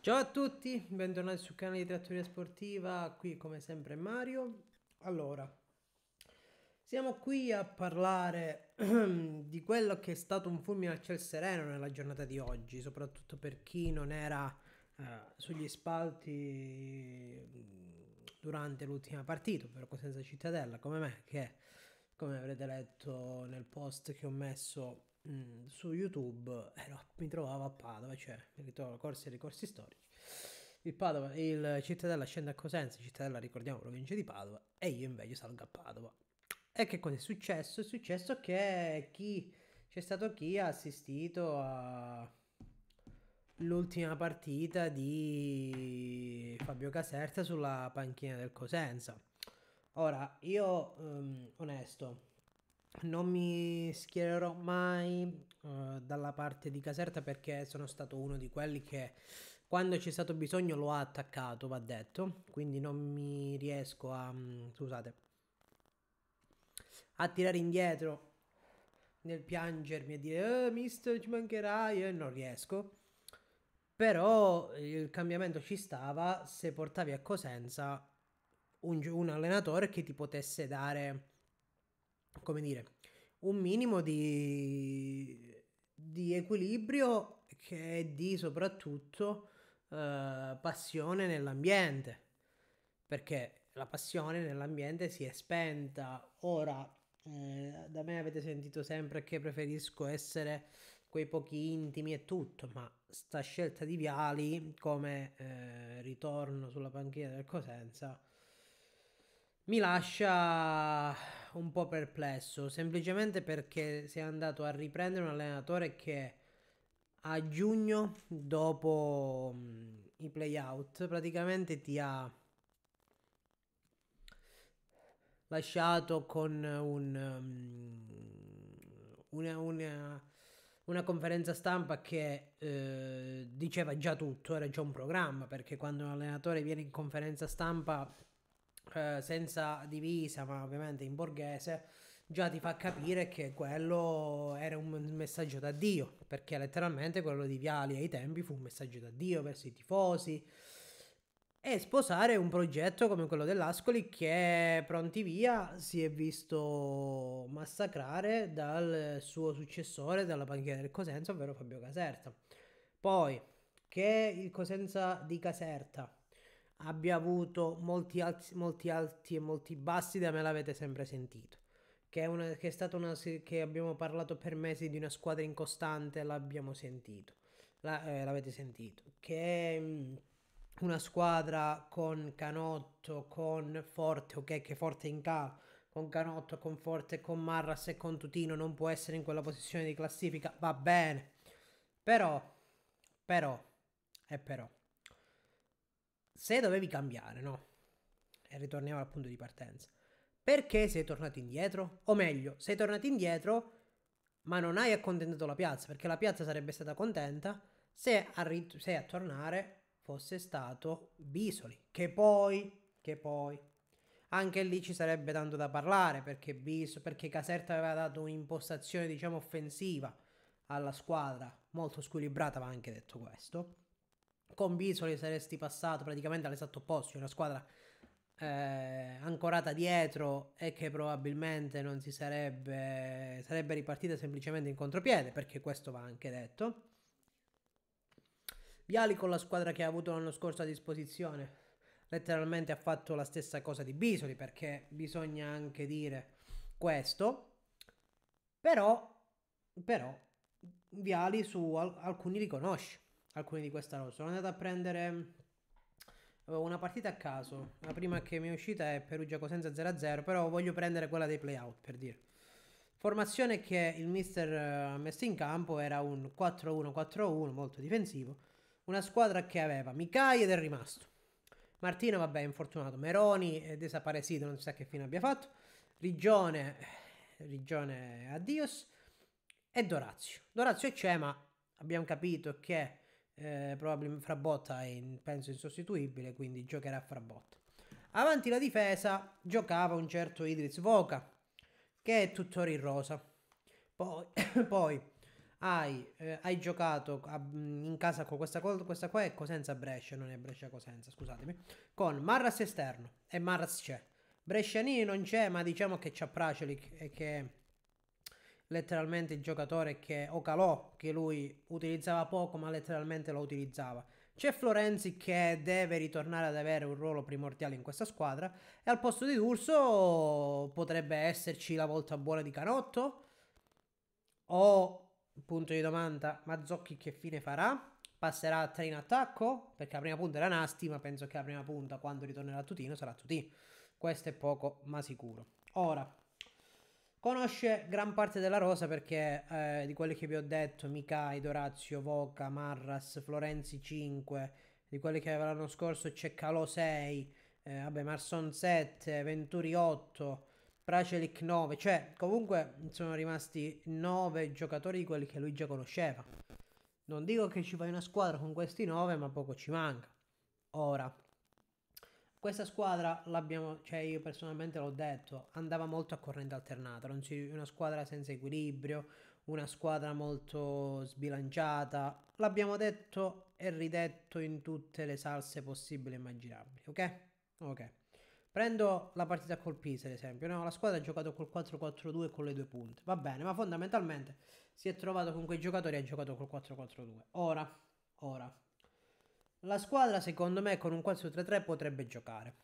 Ciao a tutti, bentornati sul canale di Trattoria Sportiva, qui come sempre Mario. Allora, siamo qui a parlare di quello che è stato un fulmine al ciel sereno nella giornata di oggi, soprattutto per chi non era eh, sugli spalti mm, durante l'ultima partita, ovvero Cosenza Cittadella, come me, che come avrete letto nel post che ho messo Mm, su YouTube ero, eh, mi trovavo a Padova, cioè mi a corsi e ricorsi storici. Il, Padova, il Cittadella scende a Cosenza, Cittadella ricordiamo provincia di Padova, e io invece salgo a Padova. E che cosa è successo? È successo che chi, c'è stato chi ha assistito all'ultima partita di Fabio Caserta sulla panchina del Cosenza. Ora, io, um, onesto, non mi schiererò mai uh, dalla parte di Caserta perché sono stato uno di quelli che quando c'è stato bisogno lo ha attaccato, va detto, quindi non mi riesco a, mm, scusate, a tirare indietro nel piangermi e dire eh, mister ci mancherai e non riesco. Però il cambiamento ci stava se portavi a Cosenza un, un allenatore che ti potesse dare come dire, un minimo di, di equilibrio che è di soprattutto eh, passione nell'ambiente, perché la passione nell'ambiente si è spenta. Ora, eh, da me avete sentito sempre che preferisco essere quei pochi intimi e tutto, ma sta scelta di Viali come eh, ritorno sulla panchina del Cosenza mi lascia un po' perplesso, semplicemente perché si è andato a riprendere un allenatore che a giugno, dopo mm, i playout, praticamente ti ha lasciato con un, mm, una, una, una conferenza stampa che eh, diceva già tutto, era già un programma, perché quando un allenatore viene in conferenza stampa eh, senza divisa, ma ovviamente in borghese, già ti fa capire che quello era un messaggio da Dio, perché letteralmente quello di Viali ai tempi fu un messaggio da Dio verso i tifosi. E sposare un progetto come quello dell'Ascoli che pronti via si è visto massacrare dal suo successore dalla panchina del Cosenza, ovvero Fabio Caserta. Poi che il Cosenza di Caserta abbia avuto molti alti, molti alti e molti bassi da me l'avete sempre sentito. Che è, una, che è stata una che abbiamo parlato per mesi di una squadra incostante, l'abbiamo sentito. La, eh, l'avete sentito. Che è mm, una squadra con Canotto, con Forte, ok, che Forte in calo, con Canotto, con Forte, con Marras e con Tutino non può essere in quella posizione di classifica, va bene. Però, però, e però se dovevi cambiare, no? E ritorniamo al punto di partenza. Perché sei tornato indietro? O meglio, sei tornato indietro, ma non hai accontentato la piazza, perché la piazza sarebbe stata contenta se a, rit- se a tornare fosse stato Bisoli, che poi, che poi, anche lì ci sarebbe tanto da parlare, perché, Bis- perché Caserta aveva dato un'impostazione, diciamo, offensiva alla squadra, molto squilibrata, va anche detto questo con Bisoli saresti passato praticamente all'esatto opposto, cioè una squadra eh, ancorata dietro e che probabilmente non si sarebbe, sarebbe ripartita semplicemente in contropiede, perché questo va anche detto. Viali con la squadra che ha avuto l'anno scorso a disposizione letteralmente ha fatto la stessa cosa di Bisoli perché bisogna anche dire questo però però Viali su al- alcuni riconosce alcuni di questa notte. Sono andato a prendere eh, una partita a caso. La prima che mi è uscita è Perugia Cosenza 0-0, però voglio prendere quella dei playout per dire. Formazione che il mister ha eh, messo in campo era un 4-1-4-1, molto difensivo. Una squadra che aveva Mikai ed è rimasto. Martino, vabbè, infortunato. Meroni è desaparecido, non si sa che fine abbia fatto. Rigione, Rigione, eh, addios. E Dorazio. Dorazio c'è, ma abbiamo capito che eh, probabilmente Frabotta è in, penso insostituibile, quindi giocherà Frabotta. Avanti la difesa giocava un certo Idris Voca, che è tuttora in rosa. Poi, poi hai, eh, hai, giocato a, in casa con questa, questa qua è Cosenza Brescia, non è Brescia Cosenza, scusatemi, con Marras esterno e Marras c'è. Brescianini non c'è, ma diciamo che c'ha Pracelic e che letteralmente il giocatore che Ocalò, che lui utilizzava poco ma letteralmente lo utilizzava. C'è Florenzi che deve ritornare ad avere un ruolo primordiale in questa squadra e al posto di D'Urso potrebbe esserci la volta buona di Canotto o, punto di domanda, Mazzocchi che fine farà? Passerà a 3 in attacco? Perché la prima punta era Nasti ma penso che la prima punta quando ritornerà a Tutino sarà Tutino. Questo è poco ma sicuro. Ora, Conosce gran parte della rosa perché eh, di quelli che vi ho detto, Mikai, Dorazio, Voca, Marras, Florenzi 5, di quelli che aveva l'anno scorso c'è Calò 6, eh, vabbè, Marson 7, Venturi 8, Pracelic 9, cioè comunque sono rimasti 9 giocatori di quelli che lui già conosceva. Non dico che ci fai una squadra con questi 9, ma poco ci manca. Ora, questa squadra l'abbiamo, cioè io personalmente l'ho detto, andava molto a corrente alternata, una squadra senza equilibrio, una squadra molto sbilanciata. L'abbiamo detto e ridetto in tutte le salse possibili e immaginabili, ok? Ok. Prendo la partita col Pisa, ad esempio, no? La squadra ha giocato col 4-4-2 e con le due punte, va bene, ma fondamentalmente si è trovato con quei giocatori e ha giocato col 4-4-2. Ora, ora, la squadra, secondo me, con un 4-3-3 potrebbe giocare.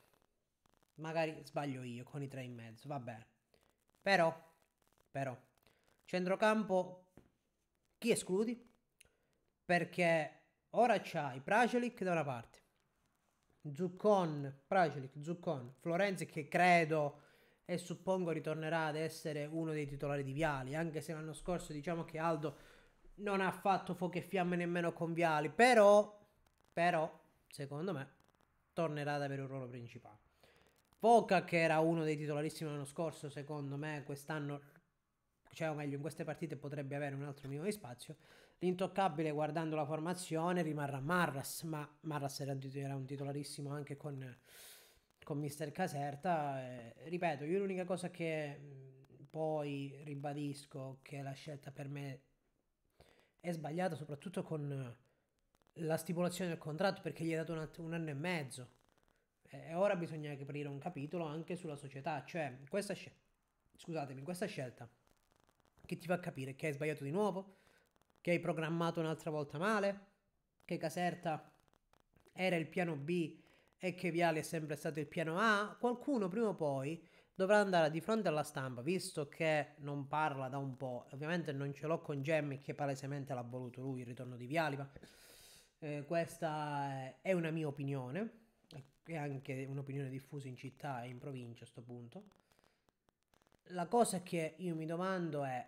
Magari sbaglio io con i tre in mezzo, va bene. Però, però, centrocampo chi escludi? Perché ora c'hai Pracelic da una parte, Zuccon, Pracelic, Zuccon, Florenzi che credo e suppongo ritornerà ad essere uno dei titolari di Viali, anche se l'anno scorso diciamo che Aldo non ha fatto fuoco e fiamme nemmeno con Viali, però però, secondo me, tornerà ad avere un ruolo principale. Poca che era uno dei titolarissimi l'anno scorso, secondo me quest'anno, cioè o meglio, in queste partite potrebbe avere un altro minimo di spazio. L'intoccabile, guardando la formazione, rimarrà Marras, ma Marras era un, era un titolarissimo anche con, con Mister Caserta. Eh, ripeto, io l'unica cosa che poi ribadisco che la scelta per me è sbagliata, soprattutto con la stipulazione del contratto perché gli hai dato un, att- un anno e mezzo. E ora bisogna aprire un capitolo anche sulla società, cioè questa scelta, scusatemi, questa scelta che ti fa capire che hai sbagliato di nuovo, che hai programmato un'altra volta male, che Caserta era il piano B e che Viale è sempre stato il piano A, qualcuno prima o poi dovrà andare di fronte alla stampa, visto che non parla da un po', ovviamente non ce l'ho con Gemmi che palesemente l'ha voluto lui il ritorno di Viali, ma eh, questa è una mia opinione, è anche un'opinione diffusa in città e in provincia a questo punto. La cosa che io mi domando è,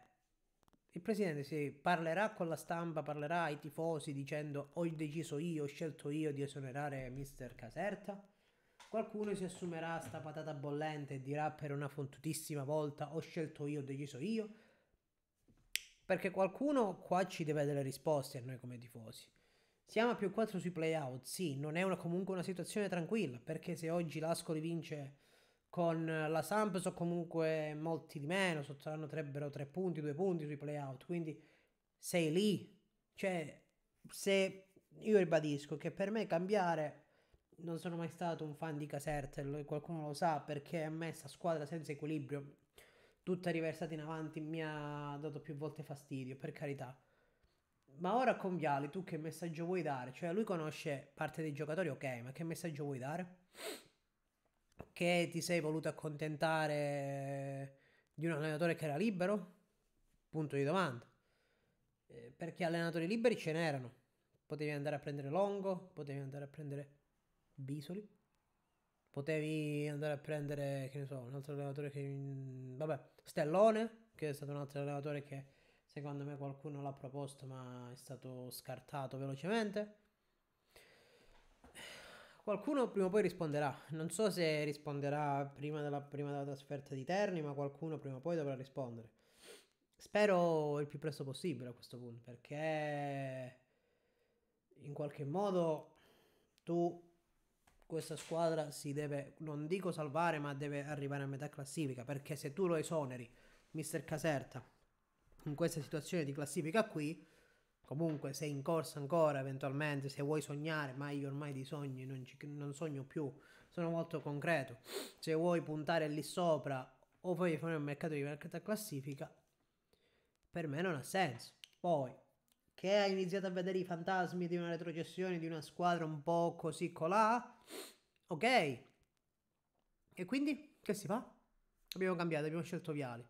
il presidente si parlerà con la stampa, parlerà ai tifosi dicendo ho deciso io, ho scelto io di esonerare mister Caserta? Qualcuno si assumerà sta patata bollente e dirà per una fontutissima volta ho scelto io, ho deciso io? Perché qualcuno qua ci deve delle risposte a noi come tifosi. Siamo a più 4 sui playout, sì, non è una, comunque una situazione tranquilla, perché se oggi l'Ascoli vince con la Samp so comunque molti di meno, trebbero 3 punti, 2 punti sui playout, quindi sei lì. Cioè, se io ribadisco che per me cambiare, non sono mai stato un fan di Caserta, qualcuno lo sa, perché a me sta squadra senza equilibrio, tutta riversata in avanti, mi ha dato più volte fastidio, per carità ma ora con Viali tu che messaggio vuoi dare? Cioè lui conosce parte dei giocatori, ok, ma che messaggio vuoi dare? Che ti sei voluto accontentare di un allenatore che era libero? Punto di domanda. Eh, perché allenatori liberi ce n'erano. Potevi andare a prendere Longo, potevi andare a prendere Bisoli, potevi andare a prendere, che ne so, un altro allenatore che... Vabbè, Stellone, che è stato un altro allenatore che Secondo me qualcuno l'ha proposto ma è stato scartato velocemente. Qualcuno prima o poi risponderà. Non so se risponderà prima della, prima della trasferta di Terni, ma qualcuno prima o poi dovrà rispondere. Spero il più presto possibile a questo punto, perché in qualche modo tu questa squadra si deve, non dico salvare, ma deve arrivare a metà classifica, perché se tu lo esoneri, mister Caserta, in questa situazione di classifica qui, comunque sei in corsa ancora eventualmente, se vuoi sognare, ma io ormai di sogni non, ci, non sogno più, sono molto concreto, se vuoi puntare lì sopra o poi fare un mercato di mercato classifica, per me non ha senso. Poi, che hai iniziato a vedere i fantasmi di una retrocessione, di una squadra un po' così colà, ok. E quindi, che si fa? Abbiamo cambiato, abbiamo scelto Viali.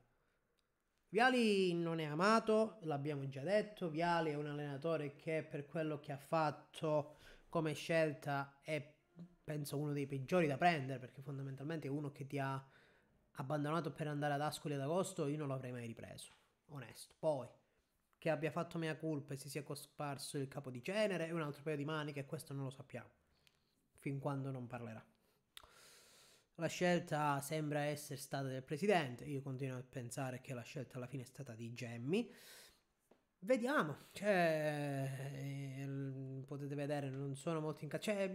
Viali non è amato, l'abbiamo già detto, Viali è un allenatore che per quello che ha fatto come scelta è penso uno dei peggiori da prendere perché fondamentalmente è uno che ti ha abbandonato per andare ad Ascoli ad agosto io non l'avrei mai ripreso, onesto. Poi che abbia fatto mea colpa e si sia cosparso il capo di genere è un altro paio di maniche questo non lo sappiamo fin quando non parlerà. La scelta sembra essere stata del presidente, io continuo a pensare che la scelta alla fine è stata di Gemmi. Vediamo, cioè, potete vedere, non sono molto in cioè,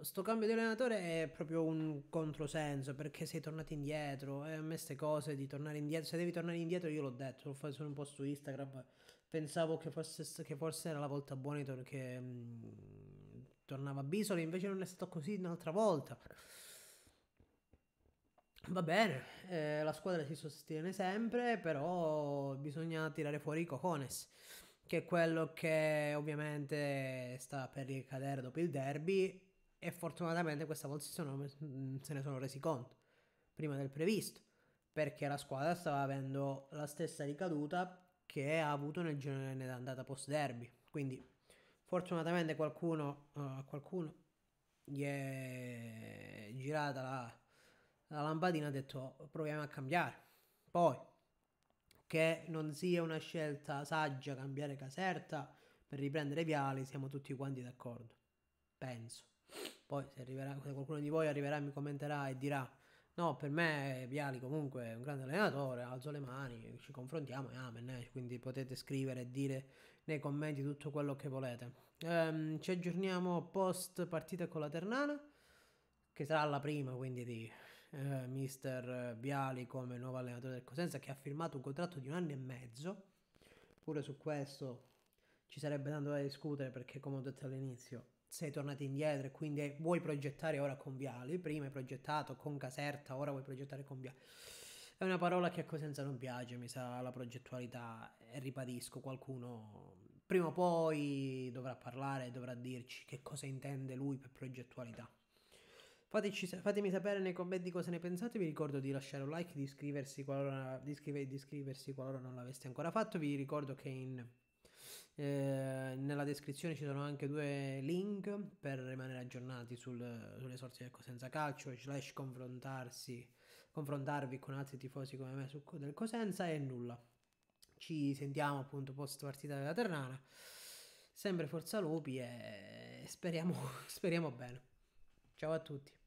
sto cambio di allenatore è proprio un controsenso perché sei tornato indietro e a me queste cose di tornare indietro, se devi tornare indietro io l'ho detto, lo faccio un po' su Instagram, pensavo che, fosse, che forse era la volta buona che mh, mm, tornava a Bisoli, invece non è stato così un'altra volta. Va bene, eh, la squadra si sostiene sempre, però bisogna tirare fuori i cocones, che è quello che ovviamente sta per ricadere dopo il derby e fortunatamente questa volta sono, mm, se ne sono resi conto, prima del previsto, perché la squadra stava avendo la stessa ricaduta che ha avuto nel girone d'andata post-derby, quindi fortunatamente qualcuno, uh, qualcuno gli è girata la la lampadina ha detto proviamo a cambiare. Poi che non sia una scelta saggia cambiare caserta per riprendere Viali, siamo tutti quanti d'accordo. Penso. Poi se, arriverà, se qualcuno di voi arriverà mi commenterà e dirà no, per me Viali comunque è un grande allenatore, alzo le mani, ci confrontiamo e amen, eh? quindi potete scrivere e dire nei commenti tutto quello che volete. Ehm, ci aggiorniamo post partita con la Ternana, che sarà la prima quindi di eh, mister Biali come nuovo allenatore del Cosenza che ha firmato un contratto di un anno e mezzo. Pure su questo ci sarebbe tanto da discutere perché come ho detto all'inizio sei tornato indietro e quindi vuoi progettare ora con Viali, prima hai progettato con Caserta, ora vuoi progettare con Viali. È una parola che a Cosenza non piace, mi sa la progettualità e ribadisco, qualcuno prima o poi dovrà parlare, dovrà dirci che cosa intende lui per progettualità. Fateci, fatemi sapere nei commenti cosa ne pensate. Vi ricordo di lasciare un like, di iscriversi qualora, di iscrive, di iscriversi qualora non l'aveste ancora fatto. Vi ricordo che in, eh, nella descrizione ci sono anche due link per rimanere aggiornati sul, sulle sorti del Cosenza Calcio, slash confrontarvi con altri tifosi come me su, del Cosenza e nulla. Ci sentiamo appunto post partita della Ternana. Sempre Forza Lupi e speriamo, speriamo bene. Ciao a tutti.